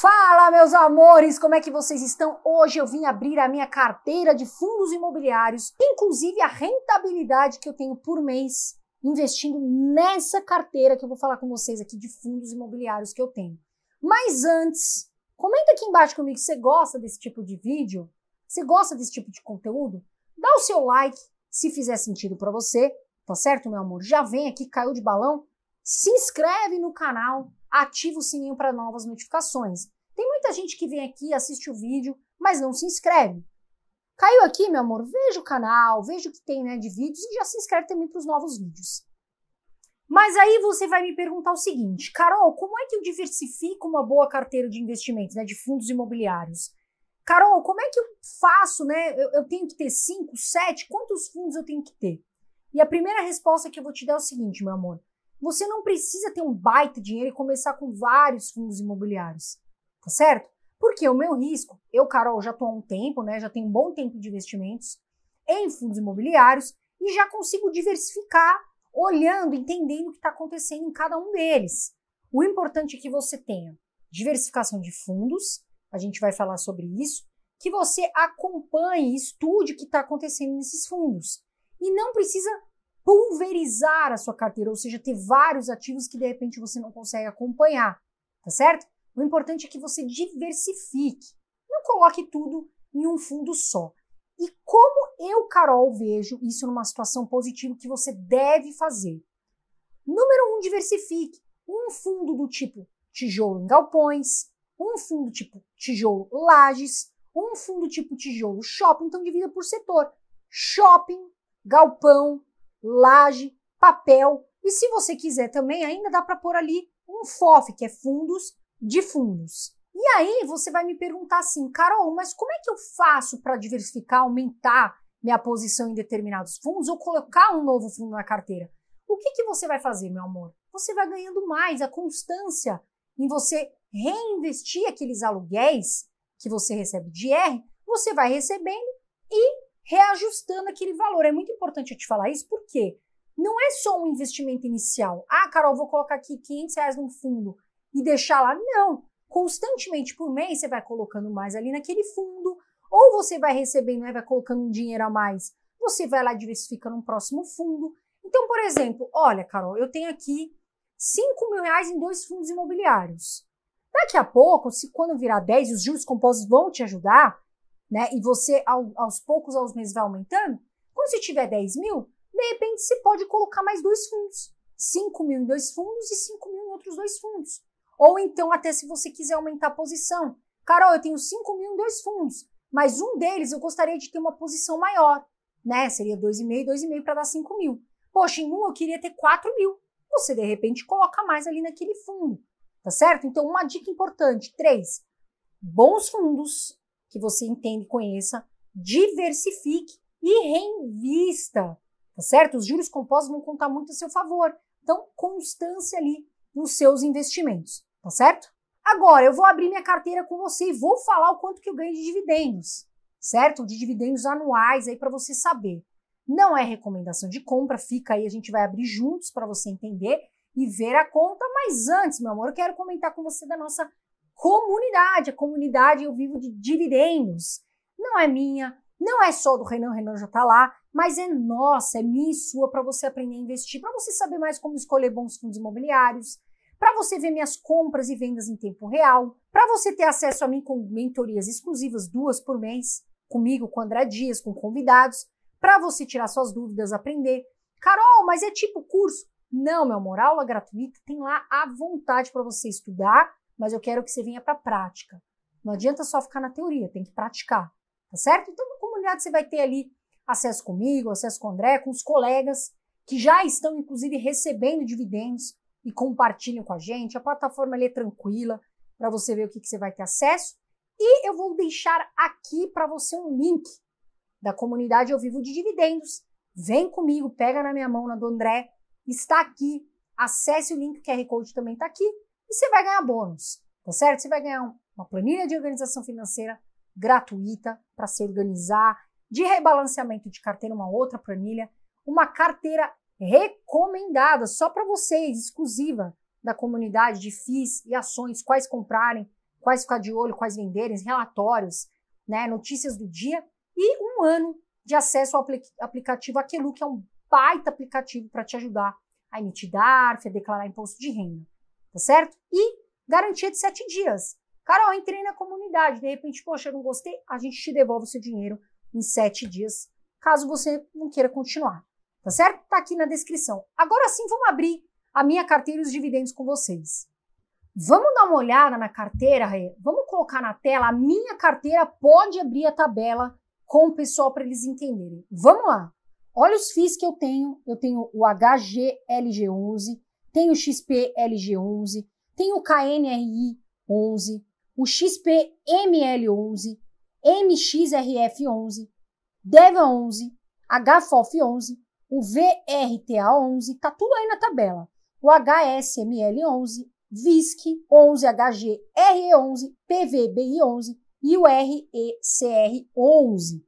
Fala, meus amores, como é que vocês estão? Hoje eu vim abrir a minha carteira de fundos imobiliários, inclusive a rentabilidade que eu tenho por mês investindo nessa carteira que eu vou falar com vocês aqui de fundos imobiliários que eu tenho. Mas antes, comenta aqui embaixo comigo se você gosta desse tipo de vídeo, se gosta desse tipo de conteúdo, dá o seu like se fizer sentido para você, tá certo, meu amor? Já vem aqui, caiu de balão, se inscreve no canal, ativa o sininho para novas notificações. Tem muita gente que vem aqui, assiste o vídeo, mas não se inscreve. Caiu aqui, meu amor, veja o canal, veja o que tem né, de vídeos e já se inscreve também para os novos vídeos. Mas aí você vai me perguntar o seguinte, Carol, como é que eu diversifico uma boa carteira de investimentos, né, de fundos imobiliários? Carol, como é que eu faço, né? Eu, eu tenho que ter 5, 7, quantos fundos eu tenho que ter? E a primeira resposta que eu vou te dar é o seguinte, meu amor. Você não precisa ter um baita dinheiro e começar com vários fundos imobiliários, tá certo? Porque o meu risco, eu, Carol, já estou há um tempo, né? Já tenho um bom tempo de investimentos em fundos imobiliários e já consigo diversificar, olhando, entendendo o que está acontecendo em cada um deles. O importante é que você tenha diversificação de fundos, a gente vai falar sobre isso, que você acompanhe, estude o que está acontecendo nesses fundos. E não precisa pulverizar a sua carteira, ou seja, ter vários ativos que de repente você não consegue acompanhar, tá certo? O importante é que você diversifique, não coloque tudo em um fundo só. E como eu, Carol, vejo isso numa situação positiva que você deve fazer? Número um, diversifique. Um fundo do tipo tijolo em galpões, um fundo tipo tijolo lajes, um fundo tipo tijolo shopping, então divida por setor. Shopping, galpão, laje, papel e se você quiser também ainda dá para pôr ali um FOF, que é fundos de fundos. E aí você vai me perguntar assim, Carol, mas como é que eu faço para diversificar, aumentar minha posição em determinados fundos ou colocar um novo fundo na carteira? O que, que você vai fazer, meu amor? Você vai ganhando mais, a constância em você reinvestir aqueles aluguéis que você recebe de R, você vai recebendo e reajustando aquele valor. É muito importante eu te falar isso, porque não é só um investimento inicial. Ah, Carol, vou colocar aqui 500 reais num fundo e deixar lá. Não. Constantemente por mês você vai colocando mais ali naquele fundo, ou você vai recebendo, né, vai colocando um dinheiro a mais, você vai lá diversificando um próximo fundo. Então, por exemplo, olha, Carol, eu tenho aqui 5 mil reais em dois fundos imobiliários. Daqui a pouco, se quando virar 10, os juros compostos vão te ajudar, né? E você, ao, aos poucos, aos meses, vai aumentando. Quando você tiver 10 mil, de repente você pode colocar mais dois fundos. 5 mil em dois fundos e 5 mil em outros dois fundos. Ou então, até se você quiser aumentar a posição. Carol, eu tenho 5 mil em dois fundos, mas um deles eu gostaria de ter uma posição maior, né? Seria 2,5, 2,5 para dar 5 mil. Poxa, em um eu queria ter 4 mil. Você, de repente, coloca mais ali naquele fundo, tá certo? Então, uma dica importante. Três, bons fundos que você entenda e conheça, diversifique e reinvista, tá certo? Os juros compostos vão contar muito a seu favor. Então, constância ali nos seus investimentos, tá certo? Agora, eu vou abrir minha carteira com você e vou falar o quanto que eu ganho de dividendos, certo? De dividendos anuais aí para você saber. Não é recomendação de compra, fica aí, a gente vai abrir juntos para você entender e ver a conta, mas antes, meu amor, eu quero comentar com você da nossa comunidade. A comunidade eu vivo de dividendos. Não é minha, não é só do Renan, o Renan já está lá, mas é nossa, é minha e sua para você aprender a investir, para você saber mais como escolher bons fundos imobiliários, para você ver minhas compras e vendas em tempo real, para você ter acesso a mim com mentorias exclusivas duas por mês, comigo, com André Dias, com convidados, para você tirar suas dúvidas, aprender. Carol, mas é tipo curso? Não, meu amor, aula gratuita tem lá à vontade para você estudar mas eu quero que você venha para a prática. Não adianta só ficar na teoria, tem que praticar, tá certo? Então, na comunidade você vai ter ali acesso comigo, acesso com o André, com os colegas que já estão, inclusive, recebendo dividendos e compartilham com a gente. A plataforma é tranquila para você ver o que, que você vai ter acesso. E eu vou deixar aqui para você um link da comunidade ao vivo de dividendos. Vem comigo, pega na minha mão, na do André, está aqui. Acesse o link, o QR Code também está aqui. E você vai ganhar bônus, tá certo? Você vai ganhar uma planilha de organização financeira gratuita para se organizar, de rebalanceamento de carteira, uma outra planilha, uma carteira recomendada só para vocês, exclusiva da comunidade de FIIs e ações, quais comprarem, quais ficar de olho, quais venderem, relatórios, né, notícias do dia e um ano de acesso ao aplicativo Aquelu, que é um baita aplicativo para te ajudar a emitir DARF, a declarar imposto de renda tá certo? E garantia de sete dias. Carol, entrei na comunidade, de repente, poxa, eu não gostei, a gente te devolve o seu dinheiro em sete dias, caso você não queira continuar, tá certo? Tá aqui na descrição. Agora sim, vamos abrir a minha carteira e os dividendos com vocês. Vamos dar uma olhada na carteira, Rê? Vamos colocar na tela. A minha carteira pode abrir a tabela com o pessoal para eles entenderem. Vamos lá. Olha os FIIs que eu tenho. Eu tenho o HGLG11, tem o XPLG11, tem o KNRI11, o XPML11, MXRF11, DEVA11, HFOF11, o VRTA11, tá tudo aí na tabela. O HSML11, VISC11, HGRE11, PVBI11 e o RECR11.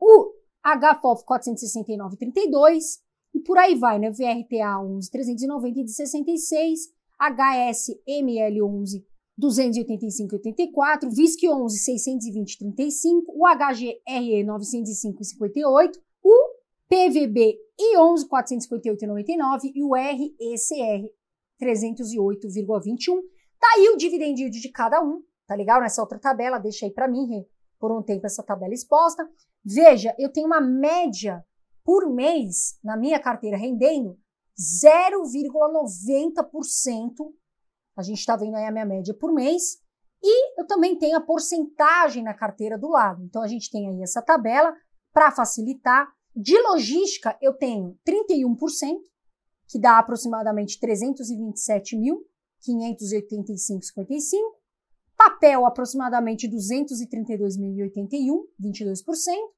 o HFOF 469,32 e por aí vai, né? VRTA 11,390 de 66, HSML 11, 285,84, VISC 11, 620,35, o HGRE 905,58, o PVB I 11, 458,99 e o RECR 308,21. Tá aí o dividend de cada um, tá legal? Nessa né? outra tabela, deixa aí para mim por um tempo essa tabela exposta. Veja, eu tenho uma média por mês na minha carteira rendendo 0,90%. A gente está vendo aí a minha média por mês. E eu também tenho a porcentagem na carteira do lado. Então a gente tem aí essa tabela para facilitar. De logística, eu tenho 31%, que dá aproximadamente 327.585,55. Papel, aproximadamente 232.081, 22%.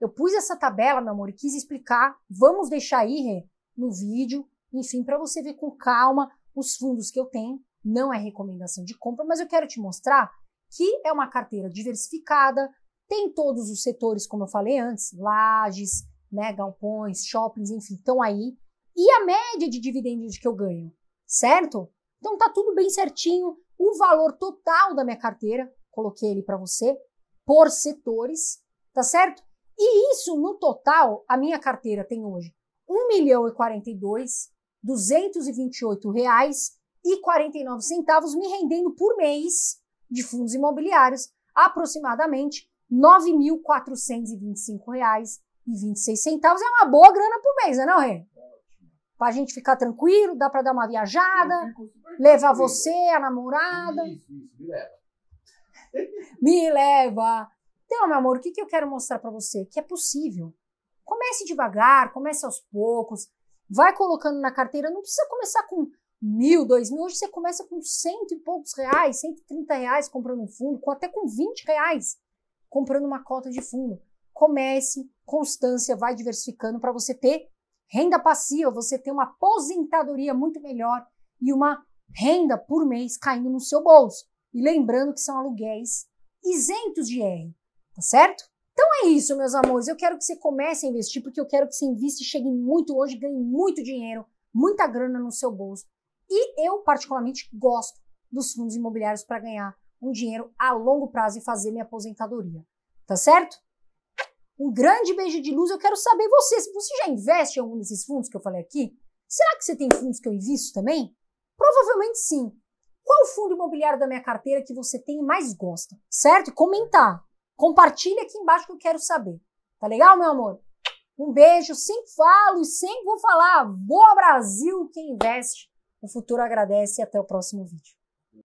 Eu pus essa tabela, meu amor, e quis explicar. Vamos deixar aí Rê, no vídeo, enfim, para você ver com calma os fundos que eu tenho. Não é recomendação de compra, mas eu quero te mostrar que é uma carteira diversificada, tem todos os setores, como eu falei antes, lajes, né, galpões, shoppings, enfim, estão aí. E a média de dividendos que eu ganho, certo? Então tá tudo bem certinho. O valor total da minha carteira, coloquei ele para você, por setores, tá certo? E isso, no total, a minha carteira tem hoje um milhão e e oito reais e nove centavos me rendendo por mês de fundos imobiliários aproximadamente R$ 9.425,26. É uma boa grana por mês, né, não é para Rê? gente ficar tranquilo, dá para dar uma viajada, levar você, a namorada. Isso, isso, me leva. me leva. Então, meu amor, o que, que eu quero mostrar para você? Que é possível. Comece devagar, comece aos poucos, vai colocando na carteira, não precisa começar com mil, dois mil, hoje você começa com cento e poucos reais, cento e trinta reais comprando um fundo, até com vinte reais comprando uma cota de fundo. Comece, constância, vai diversificando para você ter renda passiva, você ter uma aposentadoria muito melhor e uma renda por mês caindo no seu bolso. E lembrando que são aluguéis isentos de R tá certo? Então é isso, meus amores. Eu quero que você comece a investir, porque eu quero que você invista e chegue muito longe, ganhe muito dinheiro, muita grana no seu bolso. E eu, particularmente, gosto dos fundos imobiliários para ganhar um dinheiro a longo prazo e fazer minha aposentadoria. Tá certo? Um grande beijo de luz. Eu quero saber você, se você já investe em algum desses fundos que eu falei aqui, será que você tem fundos que eu invisto também? Provavelmente sim. Qual fundo imobiliário da minha carteira que você tem e mais gosta? Certo? comentar. Compartilha aqui embaixo que eu quero saber. Tá legal, meu amor? Um beijo, sem falo e sem vou falar. Boa Brasil, quem investe, o futuro agradece e até o próximo vídeo.